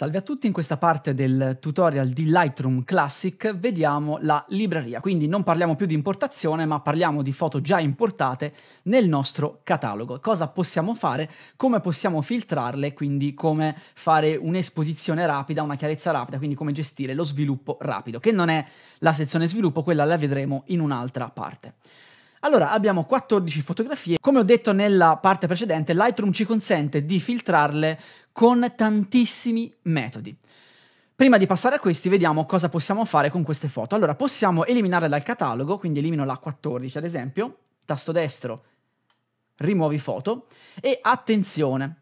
Salve a tutti, in questa parte del tutorial di Lightroom Classic vediamo la libreria, quindi non parliamo più di importazione ma parliamo di foto già importate nel nostro catalogo. Cosa possiamo fare, come possiamo filtrarle, quindi come fare un'esposizione rapida, una chiarezza rapida, quindi come gestire lo sviluppo rapido, che non è la sezione sviluppo, quella la vedremo in un'altra parte. Allora, abbiamo 14 fotografie. Come ho detto nella parte precedente, Lightroom ci consente di filtrarle con tantissimi metodi. Prima di passare a questi, vediamo cosa possiamo fare con queste foto. Allora, possiamo eliminarle dal catalogo, quindi elimino la 14 ad esempio, tasto destro, rimuovi foto, e attenzione,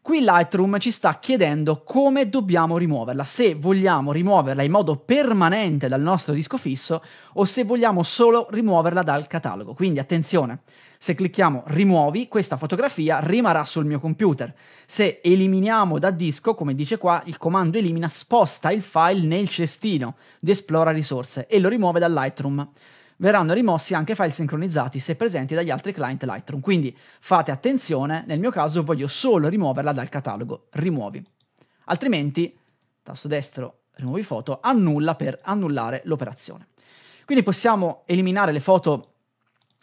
Qui Lightroom ci sta chiedendo come dobbiamo rimuoverla, se vogliamo rimuoverla in modo permanente dal nostro disco fisso o se vogliamo solo rimuoverla dal catalogo. Quindi attenzione, se clicchiamo rimuovi, questa fotografia rimarrà sul mio computer. Se eliminiamo da disco, come dice qua, il comando elimina sposta il file nel cestino di esplora risorse e lo rimuove da Lightroom verranno rimossi anche file sincronizzati se presenti dagli altri client Lightroom. Quindi fate attenzione, nel mio caso voglio solo rimuoverla dal catalogo, rimuovi. Altrimenti, tasto destro, rimuovi foto, annulla per annullare l'operazione. Quindi possiamo eliminare le foto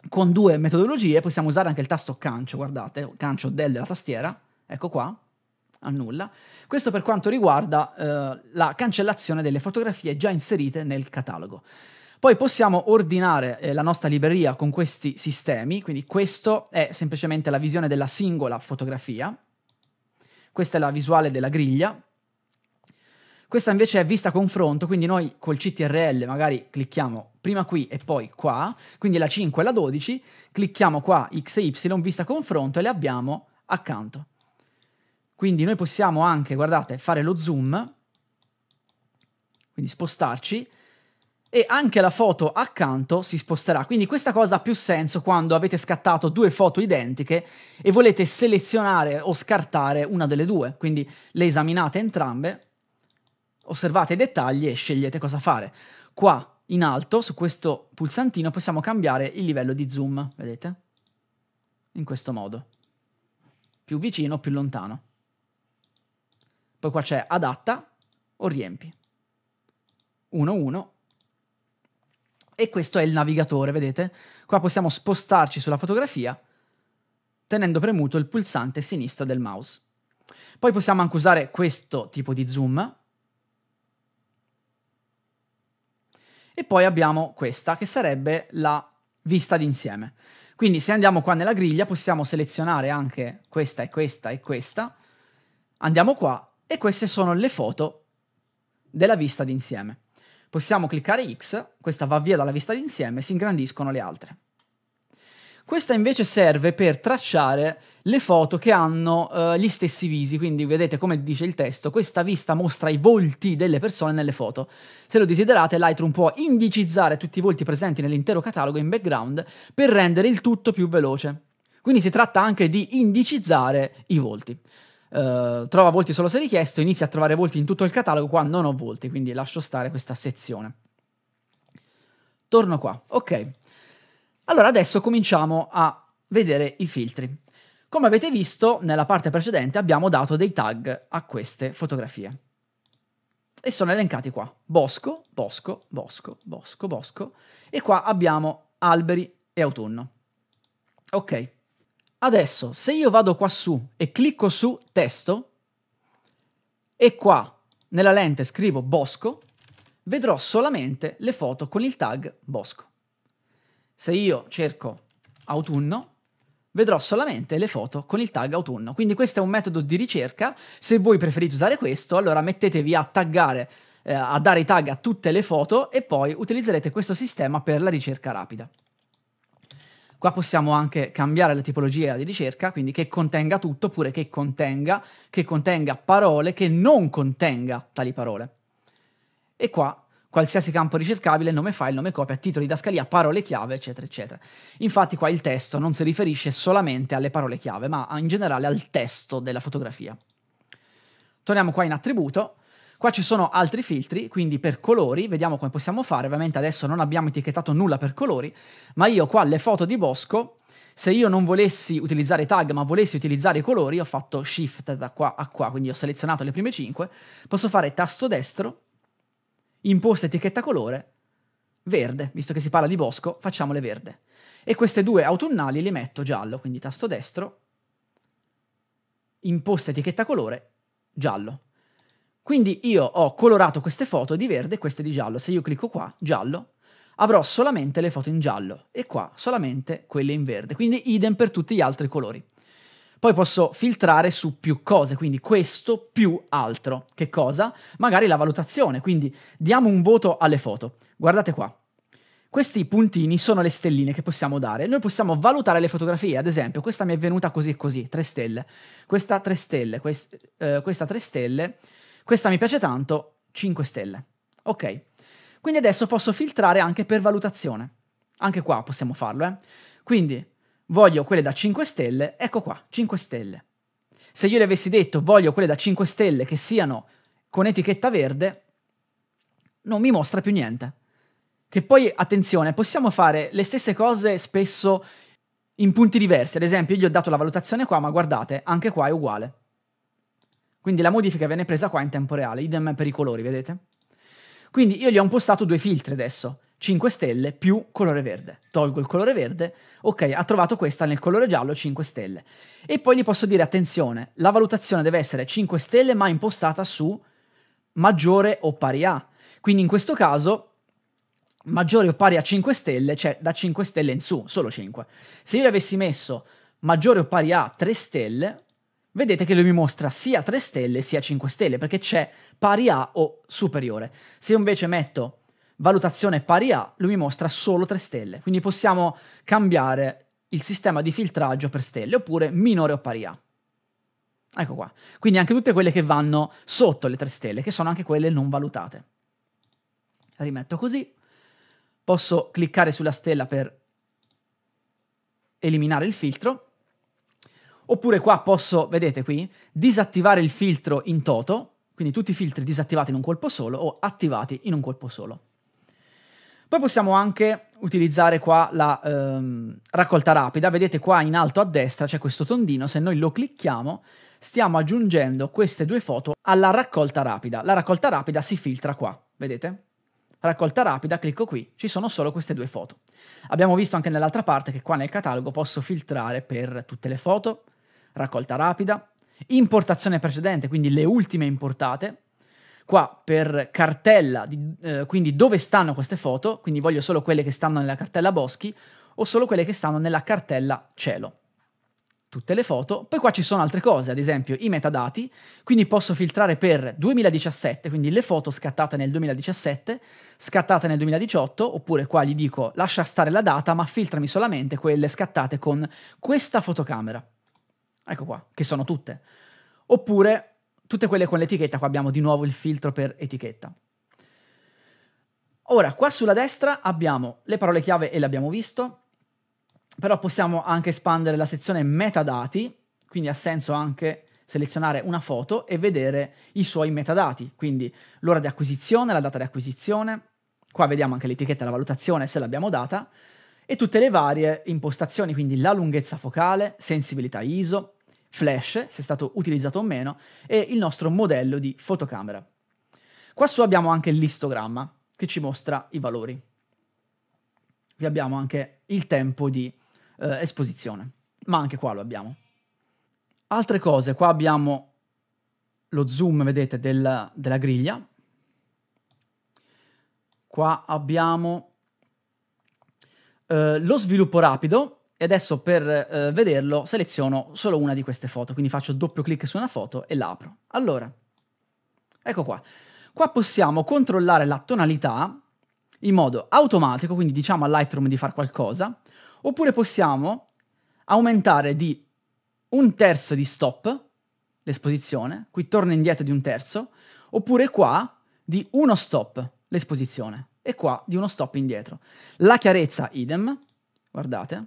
con due metodologie, possiamo usare anche il tasto cancio, guardate, cancio del della tastiera, ecco qua, annulla. Questo per quanto riguarda eh, la cancellazione delle fotografie già inserite nel catalogo. Poi possiamo ordinare eh, la nostra libreria con questi sistemi, quindi questo è semplicemente la visione della singola fotografia, questa è la visuale della griglia, questa invece è vista confronto, quindi noi col CTRL magari clicchiamo prima qui e poi qua, quindi la 5 e la 12, clicchiamo qua X e Y, vista confronto e le abbiamo accanto. Quindi noi possiamo anche, guardate, fare lo zoom, quindi spostarci e anche la foto accanto si sposterà. Quindi questa cosa ha più senso quando avete scattato due foto identiche e volete selezionare o scartare una delle due. Quindi le esaminate entrambe, osservate i dettagli e scegliete cosa fare. Qua in alto, su questo pulsantino, possiamo cambiare il livello di zoom, vedete? In questo modo. Più vicino, più lontano. Poi qua c'è adatta o riempi. 1, 1 e questo è il navigatore, vedete? Qua possiamo spostarci sulla fotografia tenendo premuto il pulsante sinistro del mouse. Poi possiamo anche usare questo tipo di zoom. E poi abbiamo questa, che sarebbe la vista d'insieme. Quindi se andiamo qua nella griglia possiamo selezionare anche questa e questa e questa. Andiamo qua e queste sono le foto della vista d'insieme. Possiamo cliccare X, questa va via dalla vista d'insieme e si ingrandiscono le altre. Questa invece serve per tracciare le foto che hanno uh, gli stessi visi, quindi vedete come dice il testo, questa vista mostra i volti delle persone nelle foto. Se lo desiderate, Lightroom può indicizzare tutti i volti presenti nell'intero catalogo in background per rendere il tutto più veloce. Quindi si tratta anche di indicizzare i volti. Uh, trova volti solo se richiesto, inizia a trovare volti in tutto il catalogo, quando non ho volti, quindi lascio stare questa sezione. Torno qua, ok. Allora adesso cominciamo a vedere i filtri. Come avete visto nella parte precedente abbiamo dato dei tag a queste fotografie. E sono elencati qua, bosco, bosco, bosco, bosco, bosco, e qua abbiamo alberi e autunno. Ok, Adesso, se io vado qua su e clicco su testo, e qua nella lente scrivo bosco, vedrò solamente le foto con il tag bosco. Se io cerco autunno, vedrò solamente le foto con il tag autunno. Quindi questo è un metodo di ricerca. Se voi preferite usare questo, allora mettetevi a taggare, eh, a dare i tag a tutte le foto e poi utilizzerete questo sistema per la ricerca rapida. Qua possiamo anche cambiare la tipologia di ricerca, quindi che contenga tutto oppure che contenga, che contenga parole, che non contenga tali parole. E qua qualsiasi campo ricercabile, nome file, nome copia, titoli di scalia, parole chiave, eccetera, eccetera. Infatti qua il testo non si riferisce solamente alle parole chiave, ma in generale al testo della fotografia. Torniamo qua in attributo Qua ci sono altri filtri, quindi per colori, vediamo come possiamo fare. Ovviamente adesso non abbiamo etichettato nulla per colori, ma io qua le foto di Bosco, se io non volessi utilizzare tag, ma volessi utilizzare i colori, ho fatto shift da qua a qua, quindi ho selezionato le prime 5, posso fare tasto destro, imposta etichetta colore, verde, visto che si parla di bosco, facciamole verde. E queste due autunnali le metto giallo, quindi tasto destro, imposta etichetta colore, giallo. Quindi io ho colorato queste foto di verde e queste di giallo. Se io clicco qua, giallo, avrò solamente le foto in giallo e qua solamente quelle in verde. Quindi idem per tutti gli altri colori. Poi posso filtrare su più cose, quindi questo più altro. Che cosa? Magari la valutazione, quindi diamo un voto alle foto. Guardate qua. Questi puntini sono le stelline che possiamo dare. Noi possiamo valutare le fotografie, ad esempio, questa mi è venuta così e così, 3 stelle. Questa 3 stelle, quest eh, questa 3 stelle, questa mi piace tanto, 5 stelle. Ok, quindi adesso posso filtrare anche per valutazione. Anche qua possiamo farlo, eh. Quindi voglio quelle da 5 stelle, ecco qua, 5 stelle. Se io le avessi detto voglio quelle da 5 stelle che siano con etichetta verde, non mi mostra più niente. Che poi, attenzione, possiamo fare le stesse cose spesso in punti diversi. Ad esempio, io gli ho dato la valutazione qua, ma guardate, anche qua è uguale. Quindi la modifica viene presa qua in tempo reale, idem per i colori, vedete? Quindi io gli ho impostato due filtri adesso, 5 stelle più colore verde. Tolgo il colore verde, ok, ha trovato questa nel colore giallo 5 stelle. E poi gli posso dire, attenzione, la valutazione deve essere 5 stelle ma impostata su maggiore o pari a. Quindi in questo caso maggiore o pari a 5 stelle, cioè da 5 stelle in su, solo 5. Se io gli avessi messo maggiore o pari a 3 stelle, vedete che lui mi mostra sia 3 stelle sia 5 stelle, perché c'è pari a o superiore. Se io invece metto valutazione pari a, lui mi mostra solo 3 stelle. Quindi possiamo cambiare il sistema di filtraggio per stelle, oppure minore o pari a. Ecco qua. Quindi anche tutte quelle che vanno sotto le 3 stelle, che sono anche quelle non valutate. Rimetto così. Posso cliccare sulla stella per eliminare il filtro Oppure qua posso, vedete qui, disattivare il filtro in toto, quindi tutti i filtri disattivati in un colpo solo o attivati in un colpo solo. Poi possiamo anche utilizzare qua la ehm, raccolta rapida, vedete qua in alto a destra c'è questo tondino, se noi lo clicchiamo stiamo aggiungendo queste due foto alla raccolta rapida. La raccolta rapida si filtra qua, vedete? Raccolta rapida, clicco qui, ci sono solo queste due foto. Abbiamo visto anche nell'altra parte che qua nel catalogo posso filtrare per tutte le foto, raccolta rapida, importazione precedente, quindi le ultime importate, qua per cartella, di, eh, quindi dove stanno queste foto, quindi voglio solo quelle che stanno nella cartella boschi o solo quelle che stanno nella cartella cielo. Tutte le foto, poi qua ci sono altre cose, ad esempio i metadati, quindi posso filtrare per 2017, quindi le foto scattate nel 2017, scattate nel 2018, oppure qua gli dico lascia stare la data ma filtrami solamente quelle scattate con questa fotocamera. Ecco qua, che sono tutte. Oppure tutte quelle con l'etichetta, qua abbiamo di nuovo il filtro per etichetta. Ora, qua sulla destra abbiamo le parole chiave e le abbiamo visto, però possiamo anche espandere la sezione metadati, quindi ha senso anche selezionare una foto e vedere i suoi metadati, quindi l'ora di acquisizione, la data di acquisizione, qua vediamo anche l'etichetta e la valutazione se l'abbiamo data, e tutte le varie impostazioni, quindi la lunghezza focale, sensibilità ISO, flash, se è stato utilizzato o meno, e il nostro modello di fotocamera. Qua su abbiamo anche l'istogramma che ci mostra i valori. Qui abbiamo anche il tempo di eh, esposizione, ma anche qua lo abbiamo. Altre cose, qua abbiamo lo zoom, vedete, del, della griglia. Qua abbiamo eh, lo sviluppo rapido, e adesso per eh, vederlo seleziono solo una di queste foto, quindi faccio doppio clic su una foto e la apro. Allora, ecco qua. Qua possiamo controllare la tonalità in modo automatico, quindi diciamo a Lightroom di fare qualcosa, oppure possiamo aumentare di un terzo di stop l'esposizione, qui torna indietro di un terzo, oppure qua di uno stop l'esposizione e qua di uno stop indietro. La chiarezza idem, guardate,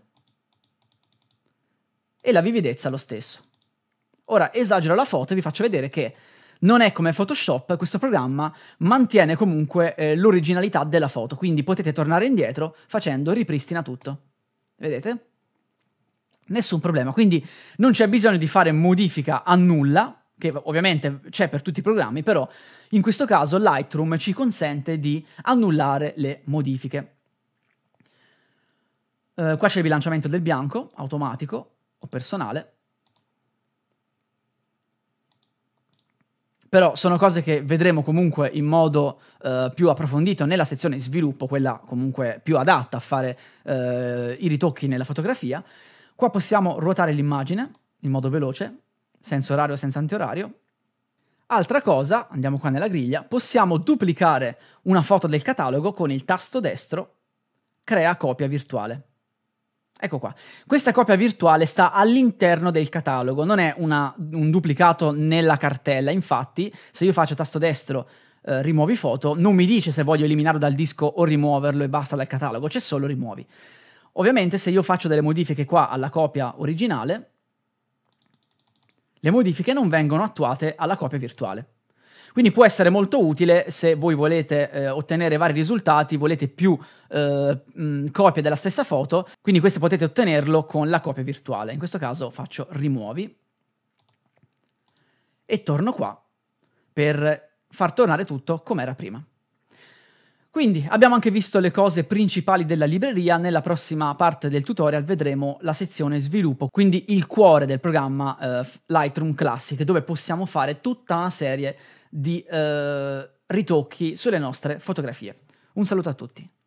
e la vividezza lo stesso. Ora esagero la foto e vi faccio vedere che non è come Photoshop, questo programma mantiene comunque eh, l'originalità della foto, quindi potete tornare indietro facendo ripristina tutto. Vedete? Nessun problema, quindi non c'è bisogno di fare modifica a nulla, che ovviamente c'è per tutti i programmi, però in questo caso Lightroom ci consente di annullare le modifiche. Eh, qua c'è il bilanciamento del bianco automatico, o personale. Però sono cose che vedremo comunque in modo eh, più approfondito nella sezione sviluppo, quella comunque più adatta a fare eh, i ritocchi nella fotografia. Qua possiamo ruotare l'immagine in modo veloce, senza orario, senza antiorario, Altra cosa, andiamo qua nella griglia, possiamo duplicare una foto del catalogo con il tasto destro, crea copia virtuale. Ecco qua, questa copia virtuale sta all'interno del catalogo, non è una, un duplicato nella cartella, infatti se io faccio tasto destro eh, rimuovi foto, non mi dice se voglio eliminarlo dal disco o rimuoverlo e basta dal catalogo, c'è solo rimuovi. Ovviamente se io faccio delle modifiche qua alla copia originale, le modifiche non vengono attuate alla copia virtuale. Quindi può essere molto utile se voi volete eh, ottenere vari risultati, volete più eh, mh, mm, copie della stessa foto, quindi queste potete ottenerlo con la copia virtuale. In questo caso faccio rimuovi e torno qua per far tornare tutto come era prima. Quindi abbiamo anche visto le cose principali della libreria, nella prossima parte del tutorial vedremo la sezione sviluppo, quindi il cuore del programma eh, Lightroom Classic, dove possiamo fare tutta una serie di di eh, ritocchi sulle nostre fotografie. Un saluto a tutti.